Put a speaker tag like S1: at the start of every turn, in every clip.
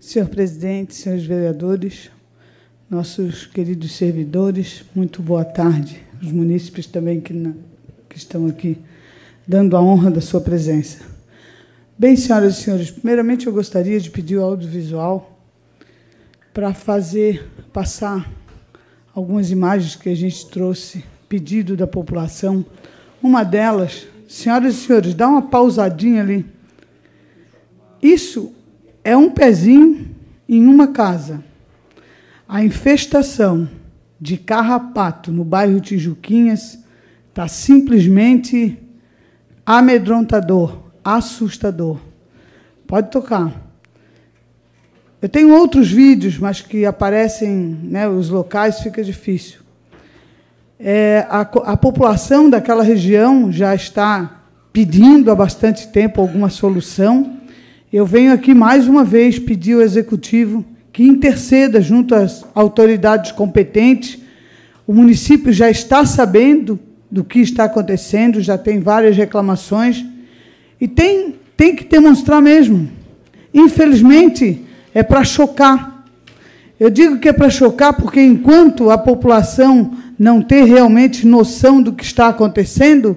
S1: Senhor presidente, senhores vereadores, nossos queridos servidores, muito boa tarde. Os munícipes também que, na, que estão aqui dando a honra da sua presença. Bem, senhoras e senhores, primeiramente eu gostaria de pedir o audiovisual para fazer passar algumas imagens que a gente trouxe, pedido da população. Uma delas, senhoras e senhores, dá uma pausadinha ali. Isso é um pezinho em uma casa. A infestação de carrapato no bairro Tijuquinhas está simplesmente amedrontador, assustador. Pode tocar. Eu tenho outros vídeos, mas que aparecem, né, os locais fica difícil. É, a, a população daquela região já está pedindo há bastante tempo alguma solução eu venho aqui mais uma vez pedir ao Executivo que interceda junto às autoridades competentes. O município já está sabendo do que está acontecendo, já tem várias reclamações e tem, tem que demonstrar mesmo. Infelizmente, é para chocar. Eu digo que é para chocar porque enquanto a população não ter realmente noção do que está acontecendo,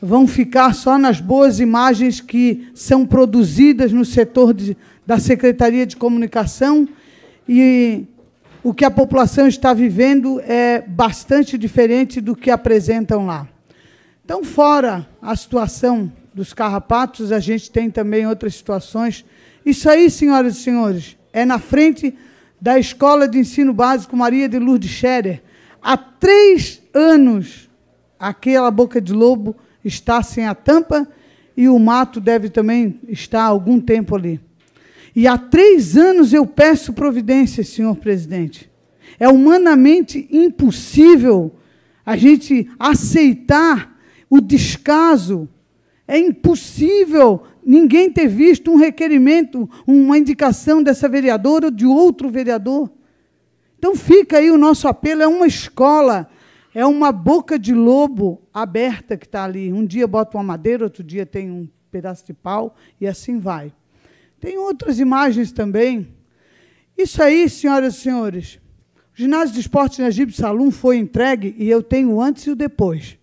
S1: vão ficar só nas boas imagens que são produzidas no setor de, da Secretaria de Comunicação e o que a população está vivendo é bastante diferente do que apresentam lá. Então, fora a situação dos carrapatos, a gente tem também outras situações. Isso aí, senhoras e senhores, é na frente da Escola de Ensino Básico Maria de Lourdes Scherer. Há três anos, aquela boca de lobo está sem a tampa e o mato deve também estar algum tempo ali. E há três anos eu peço providência, senhor presidente. É humanamente impossível a gente aceitar o descaso. É impossível ninguém ter visto um requerimento, uma indicação dessa vereadora ou de outro vereador. Então fica aí o nosso apelo, é uma escola é uma boca de lobo aberta que está ali. Um dia bota uma madeira, outro dia tem um pedaço de pau, e assim vai. Tem outras imagens também. Isso aí, senhoras e senhores, o ginásio de esportes na Egípcio Salum foi entregue, e eu tenho o antes e o depois,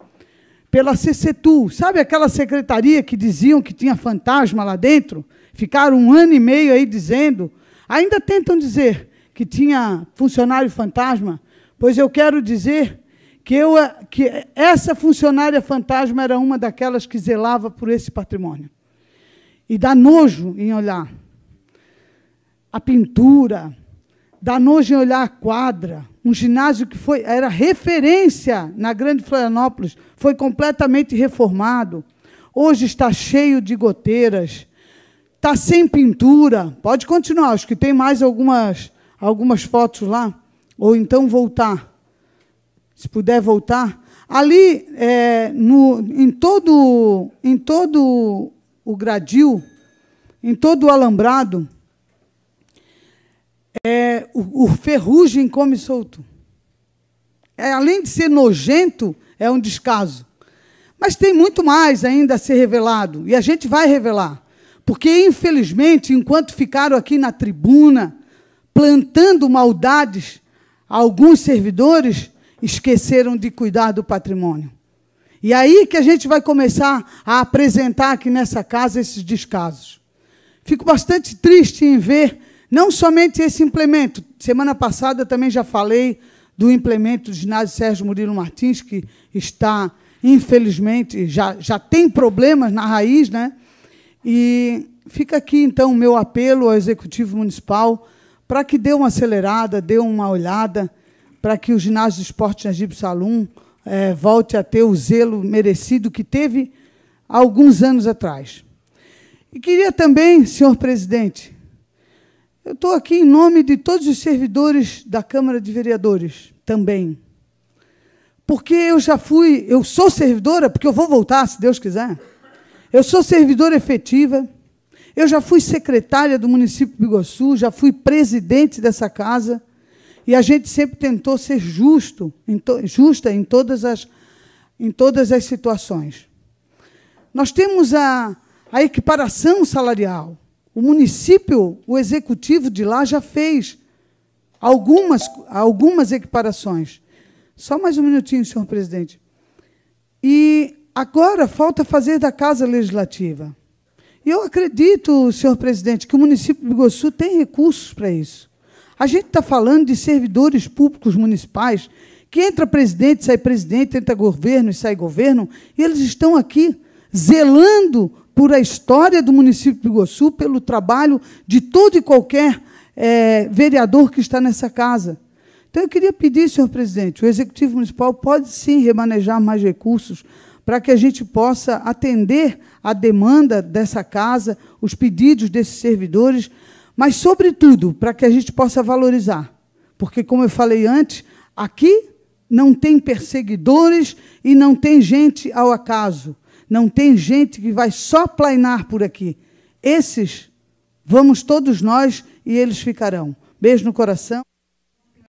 S1: pela CCTU. Sabe aquela secretaria que diziam que tinha fantasma lá dentro? Ficaram um ano e meio aí dizendo. Ainda tentam dizer que tinha funcionário fantasma. Pois eu quero dizer que, eu, que essa funcionária fantasma era uma daquelas que zelava por esse patrimônio. E dá nojo em olhar a pintura, dá nojo em olhar a quadra. Um ginásio que foi, era referência na Grande Florianópolis, foi completamente reformado. Hoje está cheio de goteiras, está sem pintura. Pode continuar, acho que tem mais algumas, algumas fotos lá. Ou então voltar se puder voltar, ali é, no, em, todo, em todo o gradil, em todo o alambrado, é, o, o ferrugem come solto. É, além de ser nojento, é um descaso. Mas tem muito mais ainda a ser revelado, e a gente vai revelar. Porque, infelizmente, enquanto ficaram aqui na tribuna, plantando maldades a alguns servidores, esqueceram de cuidar do patrimônio. E aí que a gente vai começar a apresentar aqui nessa casa esses descasos. Fico bastante triste em ver não somente esse implemento. Semana passada também já falei do implemento do ginásio Sérgio Murilo Martins, que está, infelizmente, já, já tem problemas na raiz, né? E fica aqui, então, o meu apelo ao Executivo Municipal para que dê uma acelerada, dê uma olhada para que o ginásio de esporte Najib Salum é, volte a ter o zelo merecido que teve há alguns anos atrás. E queria também, senhor presidente, eu estou aqui em nome de todos os servidores da Câmara de Vereadores também. Porque eu já fui, eu sou servidora, porque eu vou voltar, se Deus quiser. Eu sou servidora efetiva. Eu já fui secretária do município de Iguaçu, já fui presidente dessa casa. E a gente sempre tentou ser justo, em to, justa em todas, as, em todas as situações. Nós temos a, a equiparação salarial. O município, o executivo de lá já fez algumas, algumas equiparações. Só mais um minutinho, senhor presidente. E agora falta fazer da Casa Legislativa. E Eu acredito, senhor presidente, que o município de Bigossu tem recursos para isso. A gente está falando de servidores públicos municipais, que entra presidente, sai presidente, entra governo e sai governo, e eles estão aqui zelando por a história do município de Iguaçu, pelo trabalho de todo e qualquer é, vereador que está nessa casa. Então, eu queria pedir, senhor presidente, o Executivo Municipal pode sim remanejar mais recursos para que a gente possa atender a demanda dessa casa, os pedidos desses servidores, mas, sobretudo, para que a gente possa valorizar. Porque, como eu falei antes, aqui não tem perseguidores e não tem gente ao acaso. Não tem gente que vai só plainar por aqui. Esses vamos todos nós e eles ficarão. Beijo no coração.